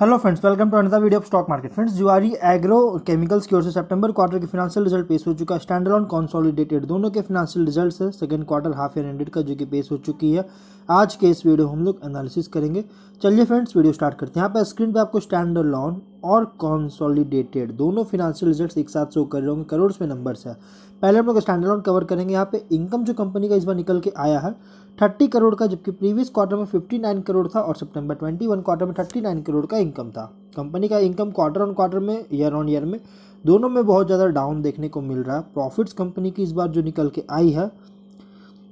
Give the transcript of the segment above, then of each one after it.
hello friends welcome to another video of stock market friends Zuari agro chemicals की ओर से सितंबर क्वार्टर के फिनेंशियल रिजल्ट पेश हो चुका है स्टैंड ऑन कॉन्सोलिडेटेड दोनों के फिनेंशियल रिजल्ट है second quarter half year ended का जो कि पेश हो चुकी है आज के इस वीडियो हम लोग एनालिसिस करेंगे चलिए फ्रेंड्स वीडियो स्टार्ट करते हैं यहाँ पर स्क्रीन पर आपको स्टैंड लॉन और कॉन्सोलिडेटेड दोनों फिनेंशियल रिजल्ट्स एक साथ शो कर रहे होंगे करोड़ में नंबर्स है पहले हम लोग स्टैंडर्ड कवर करेंगे यहाँ पे इनकम जो कंपनी का इस बार निकल के आया है थर्टी करोड़ का जबकि प्रीवियस क्वार्टर में फिफ्टी नाइन करोड़ था और सितंबर ट्वेंटी वन क्वार्टर में थर्टी नाइन करोड़ का इनकम था कंपनी का इनकम क्वार्टर ऑन क्वार्टर में ईयर ऑन ईयर में दोनों में बहुत ज़्यादा डाउन देखने को मिल रहा है प्रॉफिट्स कंपनी की इस बार जो निकल के आई है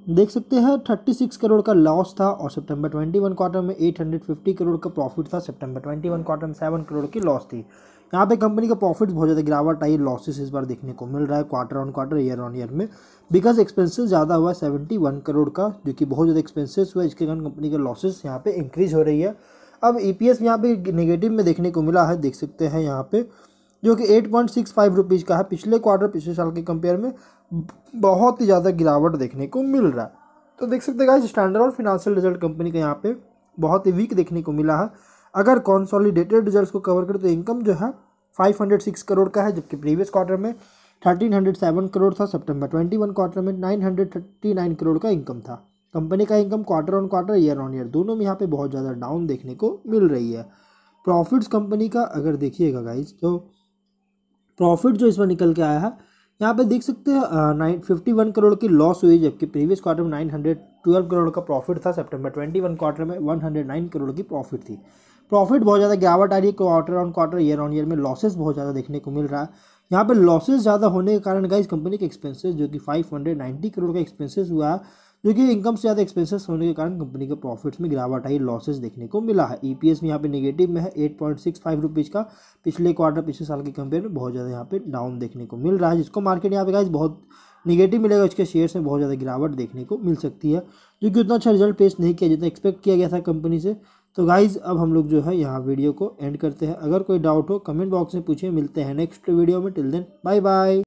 देख सकते हैं 36 करोड़ का लॉस था और सितंबर 21 क्वार्टर में 850 करोड़ का प्रॉफिट था सितंबर 21 क्वार्टर में 7 करोड़ की लॉस थी यहाँ पे कंपनी का प्रॉफिट बहुत ज़्यादा गिरावट आई लॉसेस इस बार देखने को मिल रहा है quarter on quarter year on year में बिकॉज एक्सपेंसेस ज़्यादा हुआ सेवेंटी वन करोड़ का जो कि बहुत ज़्यादा एक्सपेंसेस हुआ इसके कारण कंपनी का लॉसेस यहाँ पर इंक्रीज हो रही है अब ई पी एस यहाँ पर नेगेटिव में देखने को मिला है देख सकते हैं यहाँ पर जो कि eight point six five rupees का है पिछले क्वार्टर पिछले साल के कंपेयर में बहुत ही ज़्यादा गिरावट देखने को मिल रहा है तो देख सकते हैं स्टैंडर्ड और फिनेंशियल रिजल्ट कंपनी का यहाँ पे बहुत ही वीक देखने को मिला है अगर कॉन्सॉलीडेटेड रिजल्ट को कवर करें तो इनकम जो है 506 करोड़ का है जबकि प्रीवियस क्वार्टर में 1307 करोड़ था सितंबर 21 क्वार्टर में 939 करोड़ का इनकम था कंपनी का income quarter on quarter year on year दोनों में यहाँ पे बहुत ज़्यादा डाउन देखने को मिल रही है प्रॉफिट्स कंपनी का अगर देखिएगा गाइज तो प्रॉफिट जो इसमें निकल के आया है यहाँ पे देख सकते हैं नाइन फिफ्टी वन करोड़ की लॉस हुई जबकि प्रीवियस क्वार्टर में नाइन हंड्रेड ट्वेल्व करोड़ का प्रॉफिट था सितंबर ट्वेंटी वन क्वार्टर में वन हंड्रेड नाइन करोड़ की प्रॉफिट थी प्रॉफिट बहुत ज़्यादा गिरावट आ रही है quarter on quarter year on year में लॉसेस बहुत ज़्यादा देखने को मिल रहा है यहाँ पर लॉसेस ज़्यादा होने के कारण इस कंपनी के एक्सपेंसेज जो कि फाइव करोड़ का एक्सपेंसिस हुआ है जो कि इनकम से ज़्यादा एक्सपेंसेस होने के कारण कंपनी के प्रॉफिट्स में गिरावट आई लॉसेस देखने को मिला है ई में यहाँ पे नेगेटिव में है eight point six five rupees का पिछले क्वार्टर पिछले साल के कंपेयर में बहुत ज़्यादा यहाँ पे डाउन देखने को मिल रहा है जिसको मार्केट यहाँ पे गाइज बहुत निगेटिव मिलेगा इसके शेयर्स में बहुत ज़्यादा गिरावट देखने को मिल सकती है जो कि उतना अच्छा रिजल्ट पेश नहीं किया जितना एक्सपेक्ट किया गया था कंपनी से तो गाइज़ अब हम लोग जो है यहाँ वीडियो को एंड करते हैं अगर कोई डाउट हो कमेंट बॉक्स में पूछिए मिलते हैं नेक्स्ट वीडियो में टिल देन बाय बाय